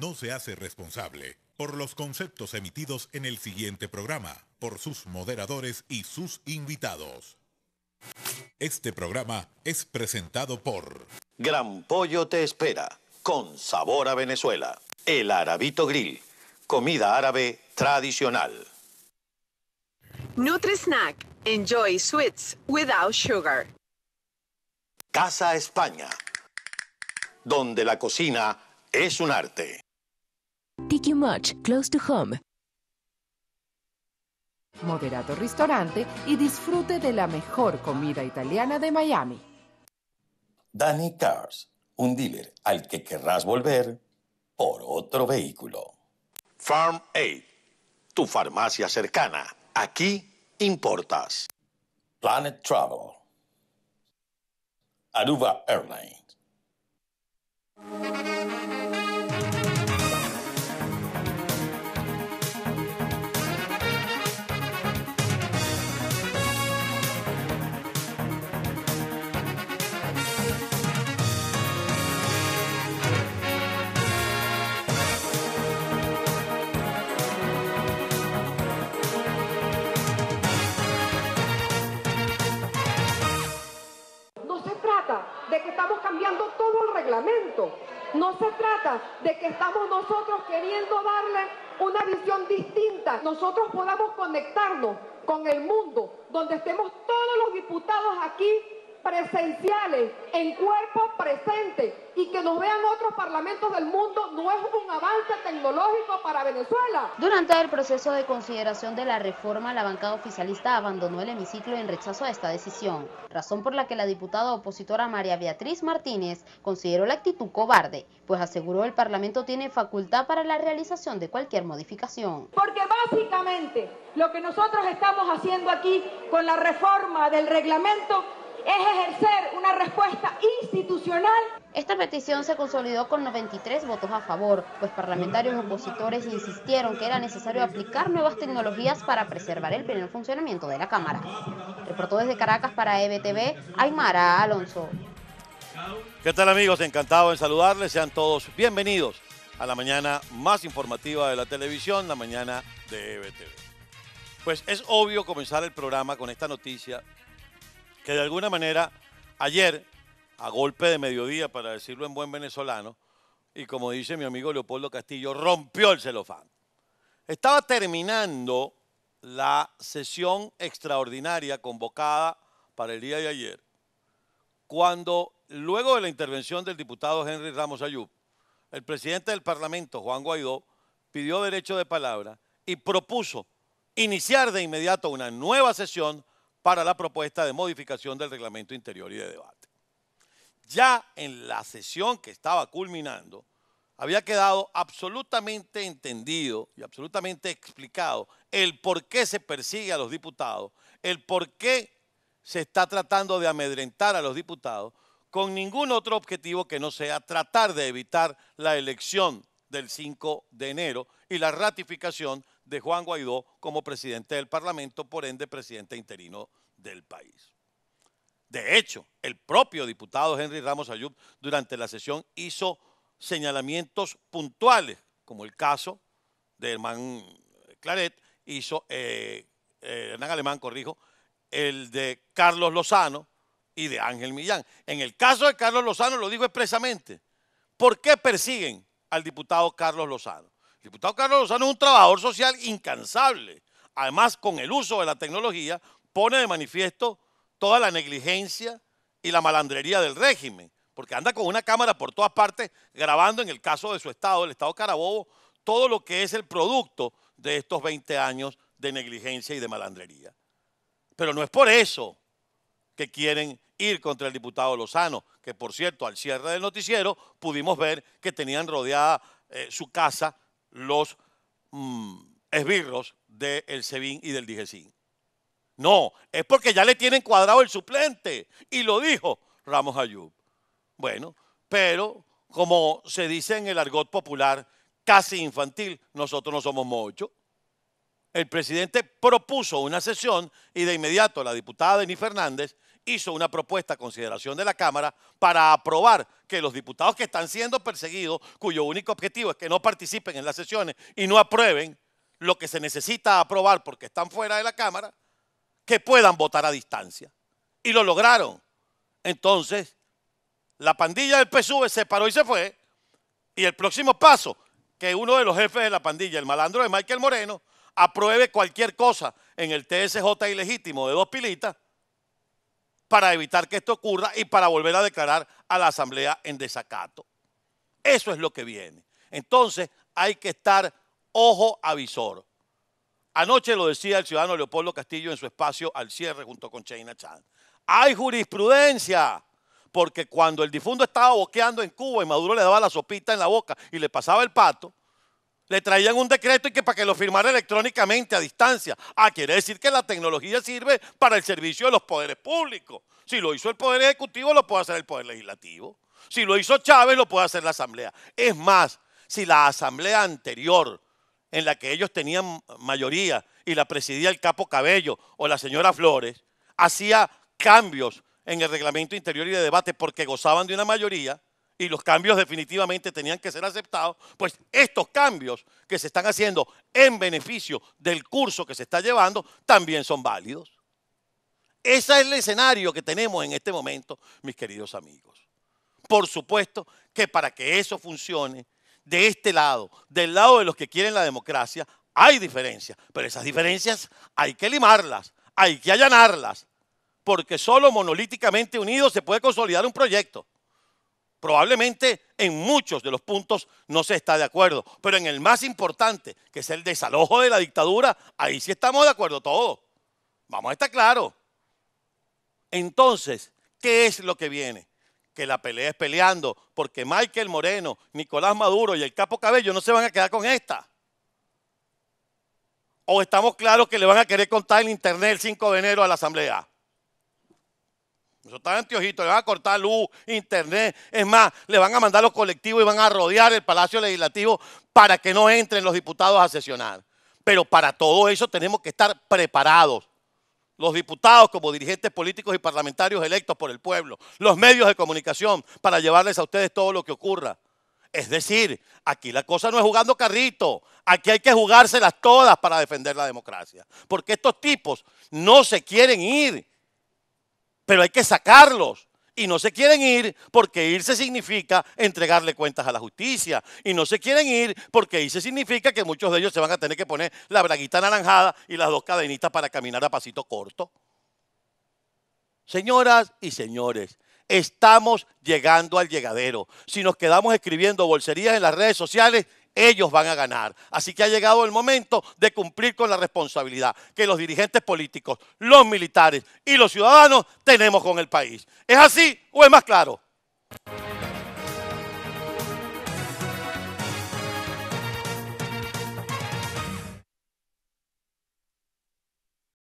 no se hace responsable por los conceptos emitidos en el siguiente programa, por sus moderadores y sus invitados. Este programa es presentado por Gran Pollo te espera, con sabor a Venezuela. El Arabito Grill, comida árabe tradicional. Nutri-Snack, enjoy sweets without sugar. Casa España, donde la cocina es un arte you Much, close to home. Moderato Restaurante y disfrute de la mejor comida italiana de Miami. Danny Cars, un dealer al que querrás volver por otro vehículo. Farm Aid, tu farmacia cercana. Aquí importas. Planet Travel. Aruba Airlines. No se trata de que estamos nosotros queriendo darle una visión distinta. Nosotros podamos conectarnos con el mundo, donde estemos todos los diputados aquí presenciales, en cuerpo presente, y que nos vean otros parlamentos del mundo no es un avance tecnológico para Venezuela. Durante el proceso de consideración de la reforma, la bancada oficialista abandonó el hemiciclo en rechazo a esta decisión, razón por la que la diputada opositora María Beatriz Martínez consideró la actitud cobarde, pues aseguró el Parlamento tiene facultad para la realización de cualquier modificación. Porque básicamente lo que nosotros estamos haciendo aquí con la reforma del reglamento es ejercer una respuesta institucional. Esta petición se consolidó con 93 votos a favor, pues parlamentarios opositores insistieron que era necesario aplicar nuevas tecnologías para preservar el pleno funcionamiento de la Cámara. Reportó desde Caracas para EBTV Aymara Alonso. ¿Qué tal amigos? Encantado de saludarles. Sean todos bienvenidos a la mañana más informativa de la televisión, la mañana de EBTV. Pues es obvio comenzar el programa con esta noticia que de alguna manera ayer, a golpe de mediodía, para decirlo en buen venezolano, y como dice mi amigo Leopoldo Castillo, rompió el celofán. Estaba terminando la sesión extraordinaria convocada para el día de ayer, cuando luego de la intervención del diputado Henry Ramos Ayub, el presidente del Parlamento, Juan Guaidó, pidió derecho de palabra y propuso iniciar de inmediato una nueva sesión para la propuesta de modificación del reglamento interior y de debate. Ya en la sesión que estaba culminando, había quedado absolutamente entendido y absolutamente explicado el por qué se persigue a los diputados, el por qué se está tratando de amedrentar a los diputados con ningún otro objetivo que no sea tratar de evitar la elección del 5 de enero y la ratificación de Juan Guaidó como presidente del Parlamento, por ende presidente interino del país. De hecho, el propio diputado Henry Ramos Ayub durante la sesión hizo señalamientos puntuales, como el caso de Hernán eh, Claret, hizo eh, eh, Hernán Alemán, corrijo, el de Carlos Lozano y de Ángel Millán. En el caso de Carlos Lozano lo dijo expresamente. ¿Por qué persiguen al diputado Carlos Lozano? diputado Carlos Lozano es un trabajador social incansable. Además, con el uso de la tecnología, pone de manifiesto toda la negligencia y la malandrería del régimen, porque anda con una cámara por todas partes grabando en el caso de su estado, el estado Carabobo, todo lo que es el producto de estos 20 años de negligencia y de malandrería. Pero no es por eso que quieren ir contra el diputado Lozano, que por cierto, al cierre del noticiero pudimos ver que tenían rodeada eh, su casa los mm, esbirros del SEBIN y del DIGESIN. No, es porque ya le tienen cuadrado el suplente. Y lo dijo Ramos Ayub. Bueno, pero como se dice en el argot popular, casi infantil, nosotros no somos mocho. El presidente propuso una sesión y de inmediato la diputada Denis Fernández hizo una propuesta a consideración de la Cámara para aprobar que los diputados que están siendo perseguidos, cuyo único objetivo es que no participen en las sesiones y no aprueben lo que se necesita aprobar porque están fuera de la Cámara, que puedan votar a distancia. Y lo lograron. Entonces, la pandilla del PSUV se paró y se fue. Y el próximo paso, que uno de los jefes de la pandilla, el malandro de Michael Moreno, apruebe cualquier cosa en el TSJ ilegítimo de dos pilitas para evitar que esto ocurra y para volver a declarar a la Asamblea en desacato. Eso es lo que viene. Entonces hay que estar ojo avisor. Anoche lo decía el ciudadano Leopoldo Castillo en su espacio al cierre junto con Chaina Chan. Hay jurisprudencia, porque cuando el difunto estaba boqueando en Cuba y Maduro le daba la sopita en la boca y le pasaba el pato, le traían un decreto y que para que lo firmara electrónicamente a distancia. Ah, quiere decir que la tecnología sirve para el servicio de los poderes públicos. Si lo hizo el Poder Ejecutivo, lo puede hacer el Poder Legislativo. Si lo hizo Chávez, lo puede hacer la Asamblea. Es más, si la Asamblea anterior, en la que ellos tenían mayoría y la presidía el capo Cabello o la señora Flores, hacía cambios en el reglamento interior y de debate porque gozaban de una mayoría, y los cambios definitivamente tenían que ser aceptados, pues estos cambios que se están haciendo en beneficio del curso que se está llevando también son válidos. Ese es el escenario que tenemos en este momento, mis queridos amigos. Por supuesto que para que eso funcione, de este lado, del lado de los que quieren la democracia, hay diferencias, pero esas diferencias hay que limarlas, hay que allanarlas, porque solo monolíticamente unidos se puede consolidar un proyecto. Probablemente en muchos de los puntos no se está de acuerdo, pero en el más importante, que es el desalojo de la dictadura, ahí sí estamos de acuerdo todos. Vamos a estar claros. Entonces, ¿qué es lo que viene? Que la pelea es peleando, porque Michael Moreno, Nicolás Maduro y el Capo Cabello no se van a quedar con esta. ¿O estamos claros que le van a querer contar en Internet el 5 de enero a la Asamblea? Eso está le van a cortar luz, internet. Es más, le van a mandar los colectivos y van a rodear el Palacio Legislativo para que no entren los diputados a sesionar. Pero para todo eso tenemos que estar preparados. Los diputados como dirigentes políticos y parlamentarios electos por el pueblo. Los medios de comunicación para llevarles a ustedes todo lo que ocurra. Es decir, aquí la cosa no es jugando carrito, aquí hay que jugárselas todas para defender la democracia. Porque estos tipos no se quieren ir pero hay que sacarlos. Y no se quieren ir porque irse significa entregarle cuentas a la justicia. Y no se quieren ir porque irse significa que muchos de ellos se van a tener que poner la braguita anaranjada y las dos cadenitas para caminar a pasito corto. Señoras y señores, estamos llegando al llegadero. Si nos quedamos escribiendo bolserías en las redes sociales, ellos van a ganar. Así que ha llegado el momento de cumplir con la responsabilidad que los dirigentes políticos, los militares y los ciudadanos tenemos con el país. ¿Es así o es más claro?